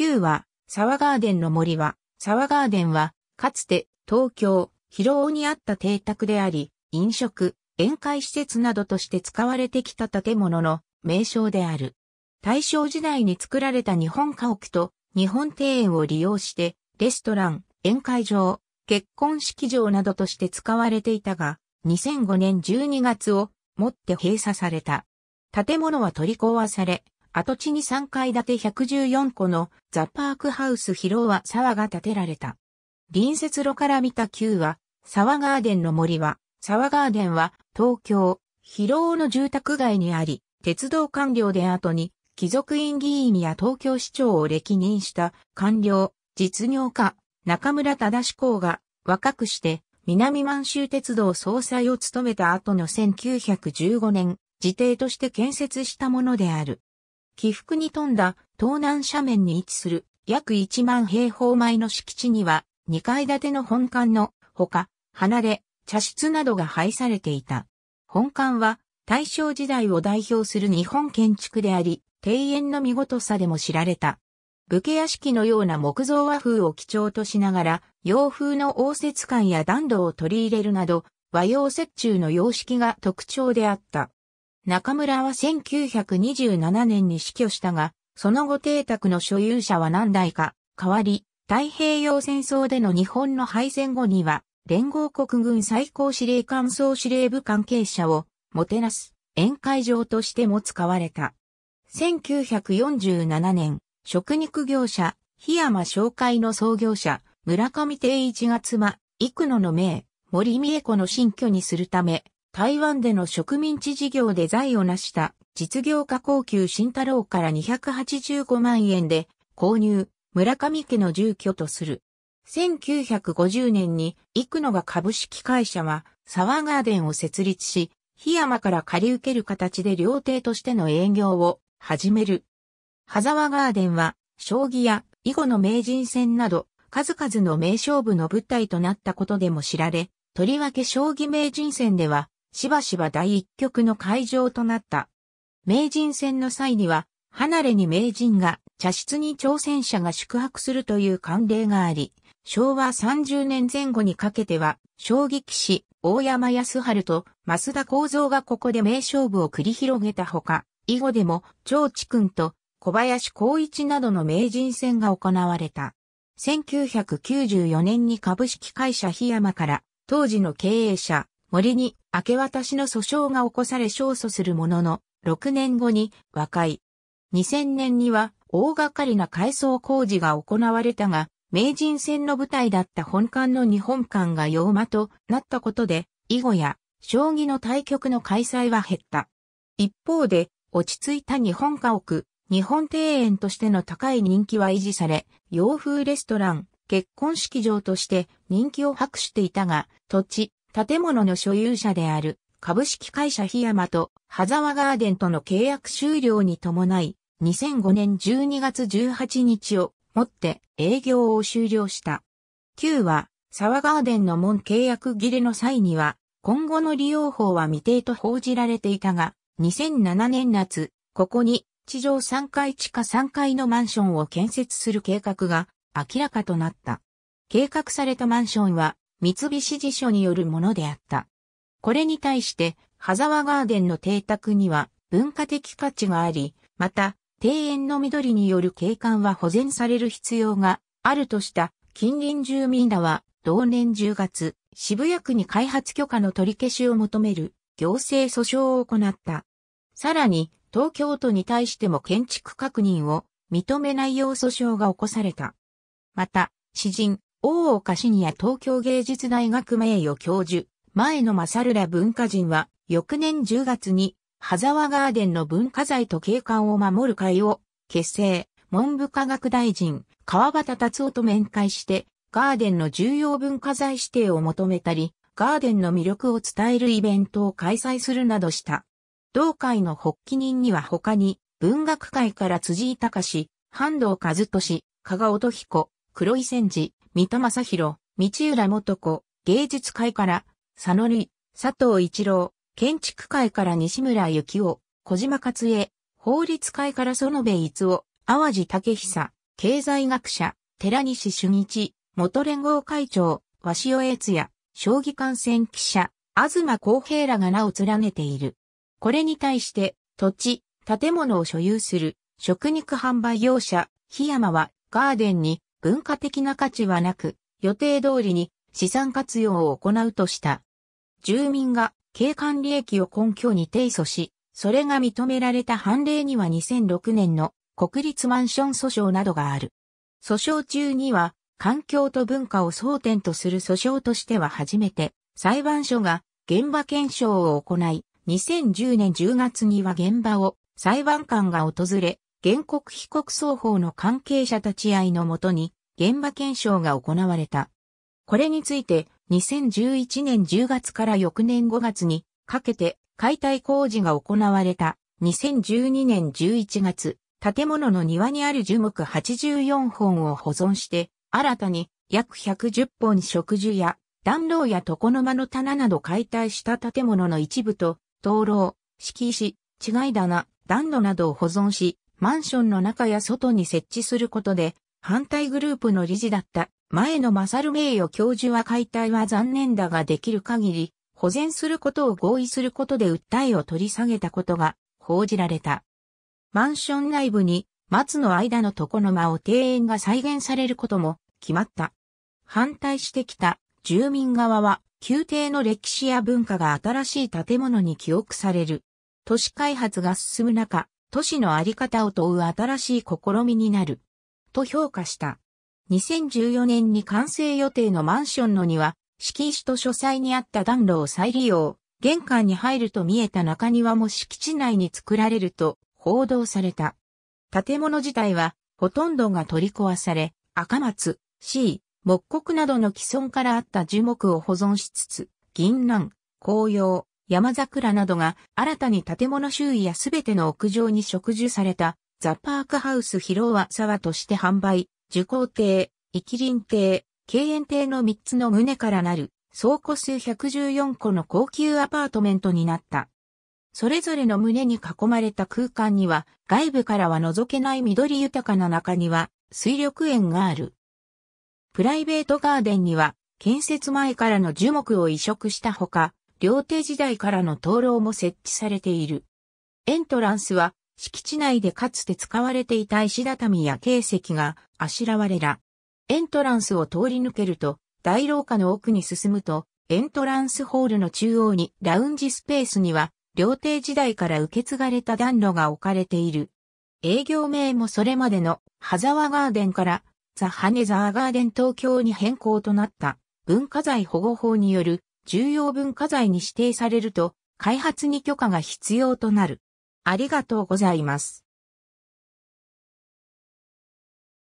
9は、沢ガーデンの森は、沢ガーデンは、かつて東京、広尾にあった邸宅であり、飲食、宴会施設などとして使われてきた建物の名称である。大正時代に作られた日本家屋と日本庭園を利用して、レストラン、宴会場、結婚式場などとして使われていたが、2005年12月をもって閉鎖された。建物は取り壊され、跡地に3階建て114個のザ・パークハウス広は沢が建てられた。隣接路から見た旧は、沢ガーデンの森は、沢ガーデンは東京、広尾の住宅街にあり、鉄道官僚で後に、貴族院議員や東京市長を歴任した官僚、実業家、中村忠志公が若くして南満州鉄道総裁を務めた後の1915年、自邸として建設したものである。起伏に富んだ東南斜面に位置する約1万平方米の敷地には2階建ての本館のほか、離れ、茶室などが配されていた。本館は大正時代を代表する日本建築であり、庭園の見事さでも知られた。武家屋敷のような木造和風を基調としながら、洋風の応接感や暖炉を取り入れるなど、和洋折衷の様式が特徴であった。中村は1927年に死去したが、その後邸宅の所有者は何代か変わり、太平洋戦争での日本の敗戦後には、連合国軍最高司令官総司令部関係者を、もてなす、宴会場としても使われた。1947年、食肉業者、檜山商会の創業者、村上定一が妻、幾野の名、森美恵子の新居にするため、台湾での植民地事業で財を成した実業家高級慎太郎から285万円で購入、村上家の住居とする。1950年に幾野が株式会社は沢ガーデンを設立し、檜山から借り受ける形で料亭としての営業を始める。羽沢ガーデンは将棋や囲碁の名人戦など数々の名勝負の舞台となったことでも知られ、とりわけ将棋名人戦ではしばしば第一局の会場となった。名人戦の際には、離れに名人が茶室に挑戦者が宿泊するという慣例があり、昭和30年前後にかけては、将棋士、大山康春と増田幸三がここで名勝負を繰り広げたほか、以後でも、長智君と小林光一などの名人戦が行われた。1994年に株式会社檜山から、当時の経営者、森に明け渡しの訴訟が起こされ勝訴するものの、6年後に和解。2000年には大掛かりな改装工事が行われたが、名人戦の舞台だった本館の日本館が洋間となったことで、囲碁や将棋の対局の開催は減った。一方で、落ち着いた日本家屋、日本庭園としての高い人気は維持され、洋風レストラン、結婚式場として人気を博していたが、土地、建物の所有者である株式会社檜山と羽沢ガーデンとの契約終了に伴い、2005年12月18日をもって営業を終了した。Q は、沢ガーデンの門契約切れの際には、今後の利用法は未定と報じられていたが、2007年夏、ここに地上3階地下3階のマンションを建設する計画が明らかとなった。計画されたマンションは三菱地所によるものであった。これに対して、ハザワガーデンの邸宅には文化的価値があり、また、庭園の緑による景観は保全される必要があるとした近隣住民らは、同年10月、渋谷区に開発許可の取り消しを求める行政訴訟を行った。さらに、東京都に対しても建築確認を認めないよう訴訟が起こされた。また、詩人、大岡信也東京芸術大学名誉教授、前野勝ら文化人は、翌年10月に、羽沢ガーデンの文化財と景観を守る会を結成、文部科学大臣、川端達夫と面会して、ガーデンの重要文化財指定を求めたり、ガーデンの魅力を伝えるイベントを開催するなどした。同会の発起人には他に、文学界から辻井隆、半藤和俊、加賀音彦、黒井千治、三戸正宏、道浦元子、芸術界から、佐野瑠、佐藤一郎、建築界から西村幸夫、小島勝恵、法律界から園部逸夫、淡路武久、経済学者、寺西俊一、元連合会長、鷲尾悦也、将棋観戦記者、東公平らが名を連ねている。これに対して、土地、建物を所有する、食肉販売業者、檜山は、ガーデンに、文化的な価値はなく、予定通りに資産活用を行うとした。住民が景観利益を根拠に提訴し、それが認められた判例には2006年の国立マンション訴訟などがある。訴訟中には、環境と文化を争点とする訴訟としては初めて、裁判所が現場検証を行い、2010年10月には現場を裁判官が訪れ、原告被告双方の関係者立ち会いのもとに、現場検証が行われた。これについて、2011年10月から翌年5月にかけて解体工事が行われた2012年11月、建物の庭にある樹木84本を保存して、新たに約110本植樹や暖炉や床の間の棚など解体した建物の一部と、灯籠、敷石、違い棚、暖炉などを保存し、マンションの中や外に設置することで、反対グループの理事だった前野勝名誉教授は解体は残念だができる限り、保全することを合意することで訴えを取り下げたことが報じられた。マンション内部に松の間の床の間を庭園が再現されることも決まった。反対してきた住民側は宮廷の歴史や文化が新しい建物に記憶される。都市開発が進む中、都市のあり方を問う新しい試みになる。と評価した。2014年に完成予定のマンションの庭、敷石と書斎にあった暖炉を再利用、玄関に入ると見えた中庭も敷地内に作られると報道された。建物自体はほとんどが取り壊され、赤松、C、木国などの既存からあった樹木を保存しつつ、銀杏、紅葉、山桜などが新たに建物周囲やすべての屋上に植樹されたザ・パークハウス広尾沢として販売、受講亭、駅林亭、経園亭の3つの棟からなる倉庫数114個の高級アパートメントになった。それぞれの棟に囲まれた空間には外部からは覗けない緑豊かな中には水力園がある。プライベートガーデンには建設前からの樹木を移植したほか、両手時代からの灯籠も設置されている。エントランスは、敷地内でかつて使われていた石畳や形石があしらわれら。エントランスを通り抜けると、大廊下の奥に進むと、エントランスホールの中央にラウンジスペースには、料亭時代から受け継がれた暖炉が置かれている。営業名もそれまでのハザワガーデンからザ・ハネザーガーデン東京に変更となった文化財保護法による重要文化財に指定されると、開発に許可が必要となる。ありがとうございます。